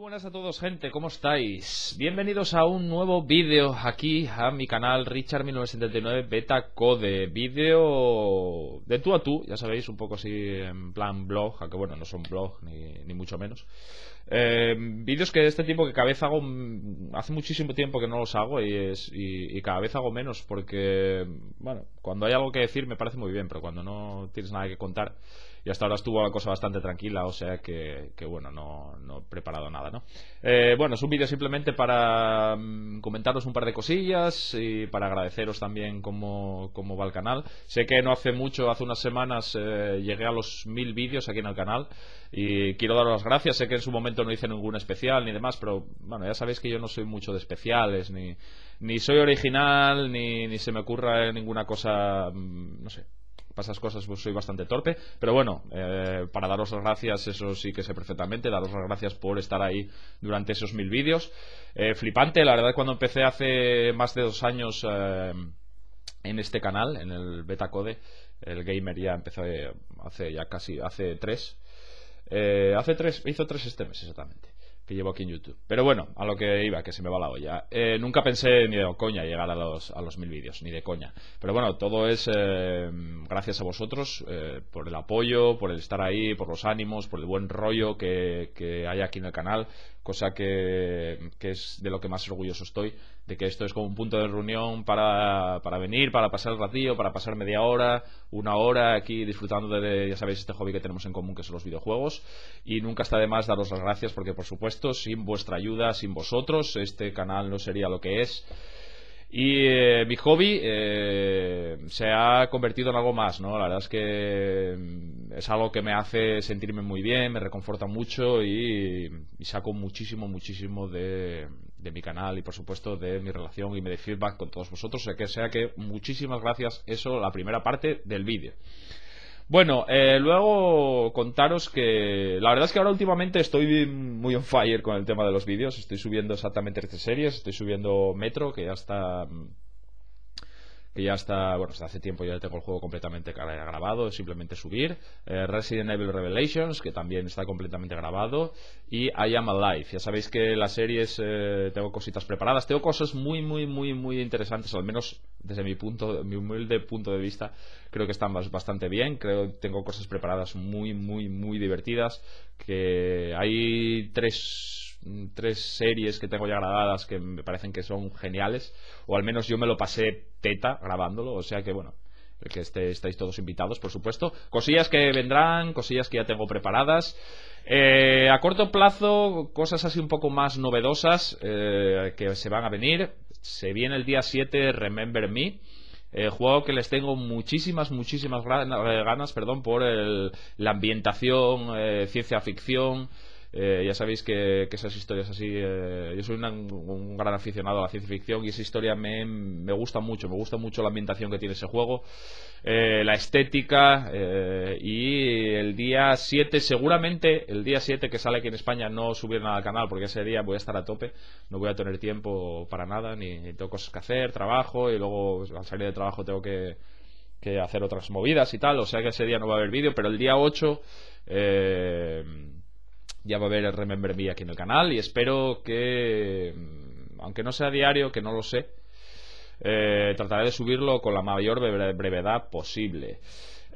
buenas a todos gente, ¿cómo estáis? Bienvenidos a un nuevo vídeo aquí a mi canal Richard1979 Beta Code Vídeo de tú a tú, ya sabéis, un poco así en plan blog, aunque bueno, no son blog ni, mucho menos eh, Vídeos que de este tipo que cada vez hago, mm, hace muchísimo tiempo que no los hago y, es, y cada vez hago menos porque, bueno, cuando hay algo que decir me parece muy bien, pero cuando no tienes nada que contar y hasta ahora estuvo la cosa bastante tranquila, o sea que, que bueno, no, no, he preparado nada, ¿no? Eh, bueno, es un vídeo simplemente para mm, comentaros un par de cosillas y para agradeceros también cómo, cómo, va el canal. Sé que no hace mucho, hace unas semanas, eh, llegué a los mil vídeos aquí en el canal y quiero daros las gracias. Sé que en su momento no hice ningún especial ni demás, pero bueno, ya sabéis que yo no soy mucho de especiales, ni, ni soy original, ni, ni se me ocurra ninguna cosa, mm, no sé, esas cosas pues soy bastante torpe, pero bueno, eh, para daros las gracias, eso sí que sé perfectamente, daros las gracias por estar ahí durante esos mil vídeos. Eh, flipante, la verdad cuando empecé hace más de dos años eh, en este canal, en el beta code el gamer ya empezó hace ya casi, hace tres, hace tres, hizo tres este mes exactamente que llevo aquí en YouTube. Pero bueno, a lo que iba, que se me va la olla. Eh, nunca pensé ni de coña llegar a los, a los mil vídeos, ni de coña. Pero bueno, todo es eh, gracias a vosotros eh, por el apoyo, por el estar ahí, por los ánimos, por el buen rollo que, hay aquí en el canal, cosa que, es de lo que más orgulloso estoy, de que esto es como un punto de reunión para, para venir, para pasar el ratillo, para pasar media hora, una hora aquí disfrutando de, ya sabéis, este hobby que tenemos en común, que son los videojuegos. Y nunca está de más daros las gracias porque, por supuesto, sin vuestra ayuda, sin vosotros, este canal no sería lo que es. Y eh, mi hobby eh, se ha convertido en algo más, ¿no? La verdad es que mm, es algo que me hace sentirme muy bien, me reconforta mucho y, saco muchísimo, muchísimo de, mi canal y por supuesto de mi relación y de feedback con todos vosotros. O que, sea que muchísimas gracias, eso, la primera parte del vídeo. Bueno, eh, luego contaros que la verdad es que ahora últimamente estoy muy on fire con el tema de los vídeos. Estoy subiendo exactamente tres series, estoy subiendo Metro, que ya está mm, que ya está, bueno, hace tiempo ya tengo el juego completamente grabado, simplemente subir. Eh, Resident Evil Revelations, que también está completamente grabado. Y I Am Alive. Ya sabéis que las series eh, tengo cositas preparadas. Tengo cosas muy, muy, muy, muy interesantes, al menos desde mi punto, mi humilde punto de vista. Creo que están bastante bien. Creo tengo cosas preparadas muy, muy, muy divertidas. Que hay tres Mm, tres series que tengo ya grabadas que me parecen que son geniales, o al menos yo me lo pasé teta grabándolo, o sea que bueno, que este, estáis todos invitados, por supuesto. Cosillas que vendrán, cosillas que ya tengo preparadas. Eh, a corto plazo, cosas así un poco más novedosas eh, que se van a venir. Se viene el día 7 Remember Me. Eh, juego que les tengo muchísimas, muchísimas ganas, perdón, por la ambientación, ciencia ficción, eh, ya sabéis que, esas historias así. Eh, yo soy un gran aficionado a la ciencia ficción y esa historia me, me, gusta mucho. Me gusta mucho la ambientación que tiene ese juego, eh, la estética eh, y el día 7, seguramente el día 7 que sale aquí en España no subir nada al canal porque ese día voy a estar a tope. No voy a tener tiempo para nada, ni, tengo cosas que hacer, trabajo y luego pues, al salir de trabajo tengo que, hacer otras movidas y tal, o sea que ese día no va a haber vídeo, pero el día 8 eh, ya va a haber el Remember Me aquí en el canal y espero que, mm, aunque no sea diario, que no lo sé, eh, trataré de subirlo con la mayor brevedad posible.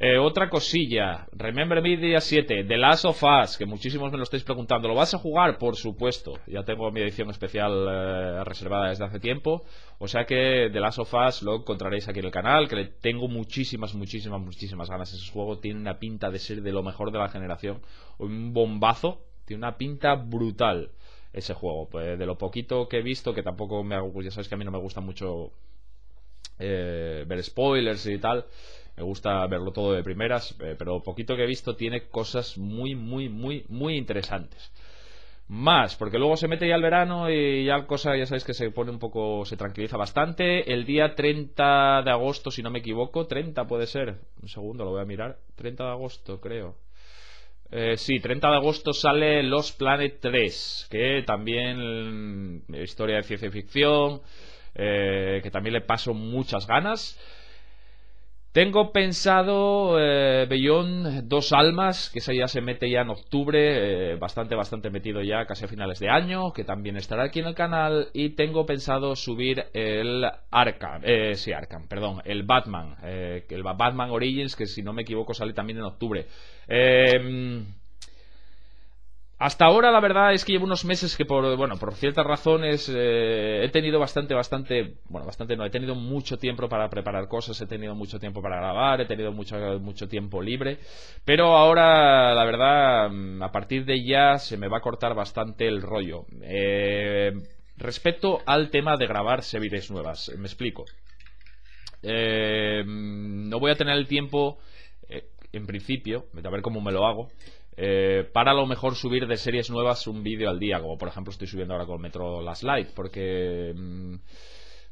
Eh, otra cosilla, Remember Me día 7, The Last of Us, que muchísimos me lo estáis preguntando. ¿Lo vas a jugar? Por supuesto. Ya tengo mi edición especial eh, reservada desde hace tiempo. O sea que The Last of Us lo encontraréis aquí en el canal, que le tengo muchísimas, muchísimas, muchísimas ganas. Ese juego tiene una pinta de ser de lo mejor de la generación. Un bombazo tiene una pinta brutal ese juego. Pues de lo poquito que he visto, que tampoco me hago. Ya sabéis que a mí no me gusta mucho eh, ver spoilers y tal. Me gusta verlo todo de primeras, eh, pero poquito que he visto tiene cosas muy, muy, muy, muy interesantes. Más, porque luego se mete ya el verano y ya cosa, ya sabéis que se pone un poco, se tranquiliza bastante. El día 30 de agosto, si no me equivoco, 30 puede ser, un segundo lo voy a mirar, 30 de agosto creo. Eh, sí, 30 de agosto sale Los Planet 3, que también mm, historia de ciencia ficción, eh, que también le paso muchas ganas. Tengo pensado eh, Bellón Dos Almas, que ese ya se mete ya en octubre, eh, bastante, bastante metido ya, casi a finales de año, que también estará aquí en el canal. Y tengo pensado subir el Arkham, eh, sí, Arkham, perdón, el Batman, eh, el Batman Origins, que si no me equivoco sale también en octubre. Eh hasta ahora la verdad es que llevo unos meses que por bueno por ciertas razones eh, he tenido bastante bastante bueno bastante no he tenido mucho tiempo para preparar cosas he tenido mucho tiempo para grabar he tenido mucho mucho tiempo libre pero ahora la verdad a partir de ya se me va a cortar bastante el rollo eh, respecto al tema de grabar series nuevas me explico eh, no voy a tener el tiempo en principio a ver cómo me lo hago eh, para a lo mejor subir de series nuevas un vídeo al día, como por ejemplo estoy subiendo ahora con Metro Last Light, porque mm,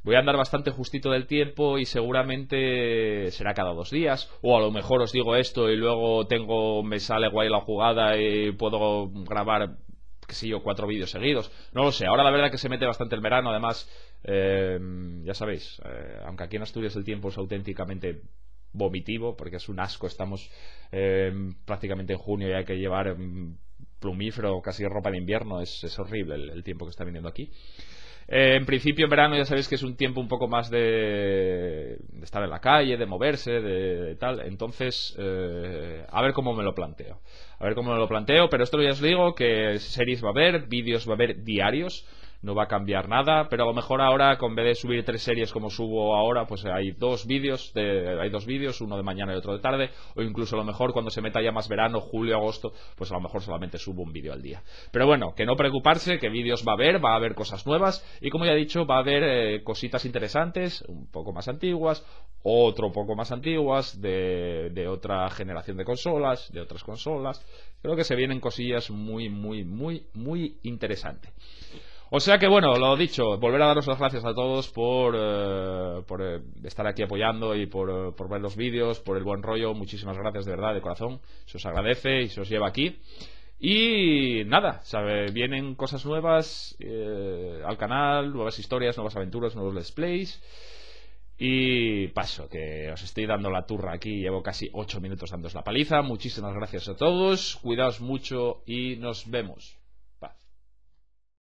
voy a andar bastante justito del tiempo y seguramente será cada dos días, o a lo mejor os digo esto y luego tengo, me sale guay la jugada y puedo grabar qué sé yo, cuatro vídeos seguidos. No lo sé, ahora la verdad que se mete bastante el verano, además, eh, ya sabéis, eh, aunque aquí en Asturias el tiempo es auténticamente vomitivo, porque es un asco. Estamos em, prácticamente en junio y hay que llevar em, plumífero, casi ropa de invierno. Es, horrible el, tiempo que está viniendo aquí. Eh, en principio, en verano, ya sabéis que es un tiempo un poco más de, estar en la calle, de moverse, de, tal. Entonces, eh, a ver cómo me lo planteo. A ver cómo me lo planteo, pero esto ya os digo que series va a haber, vídeos va a haber diarios no va a cambiar nada, pero a lo mejor ahora, con vez de subir tres series como subo ahora, pues hay dos vídeos, hay dos vídeos, uno de mañana y otro de tarde, o incluso a lo mejor cuando se meta ya más verano, julio, agosto, pues a lo mejor solamente subo un vídeo al día. Pero bueno, que no preocuparse, que vídeos va a haber, va a haber cosas nuevas, y como ya he dicho, va a haber eh, cositas interesantes, un poco más antiguas, otro poco más antiguas, de, de otra generación de consolas, de otras consolas. Creo que se vienen cosillas muy, muy, muy, muy interesantes. O sea que bueno, lo dicho, volver a daros las gracias a todos por, eh, eh, estar aquí apoyando y eh, por, ver los vídeos, por el buen rollo. Muchísimas gracias de verdad, de corazón. Se os agradece y se os lleva aquí. Y nada, sabe, vienen cosas nuevas al canal, nuevas historias, nuevas aventuras, nuevos let's plays. Y paso, que os estoy dando la turra aquí, llevo casi 8 minutos dándos la paliza. Muchísimas gracias a todos, cuidaos mucho y nos vemos.